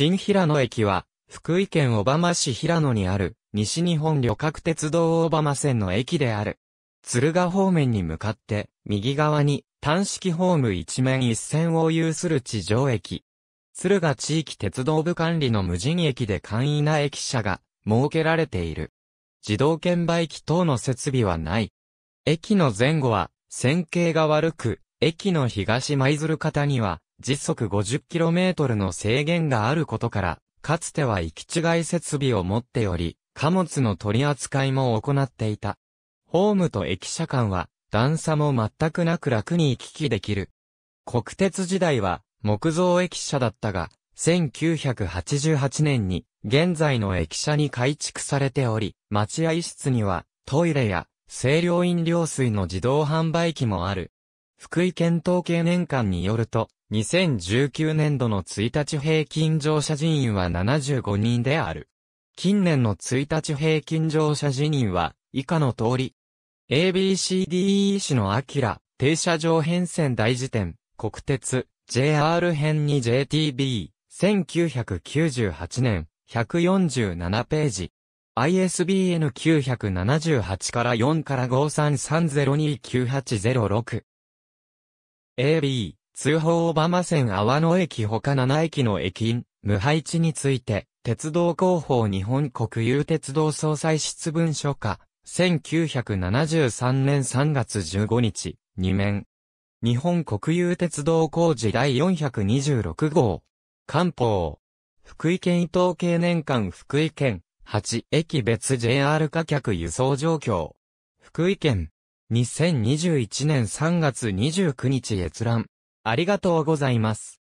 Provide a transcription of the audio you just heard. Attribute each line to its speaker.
Speaker 1: 新平野駅は、福井県小浜市平野にある、西日本
Speaker 2: 旅客鉄道小浜線の駅である。敦賀方面に向かって、右側に、単式ホーム一面一線を有する地上駅。敦賀地域鉄道部管理の無人駅で簡易な駅舎が、設けられている。自動券売機等の設備はない。駅の前後は、線形が悪く、駅の東舞鶴方には、時速 50km の制限があることから、かつては行き違い設備を持っており、貨物の取り扱いも行っていた。ホームと駅舎間は、段差も全くなく楽に行き来できる。国鉄時代は、木造駅舎だったが、1988年に、現在の駅舎に改築されており、待合室には、トイレや、清涼飲料水の自動販売機もある。福井県統計年間によると、2019年度の1日平均乗車人員は75人である。近年の1日平均乗車人員は、以下の通り。ABCDE 市のアキラ、停車場変遷大辞典、国鉄、JR 編に JTB、1998年、147ページ。ISBN 978から4から533029806。AB、通報オバマ線阿野駅他7駅の駅員、無配置について、鉄道広報日本国有鉄道総裁室文書課、1973年3月15日、2面。日本国有鉄道工事第426号。官報。福井県伊東経年間福井県、8駅別 JR 価客輸送状況。福井県、2021年3月
Speaker 1: 29日閲覧。ありがとうございます。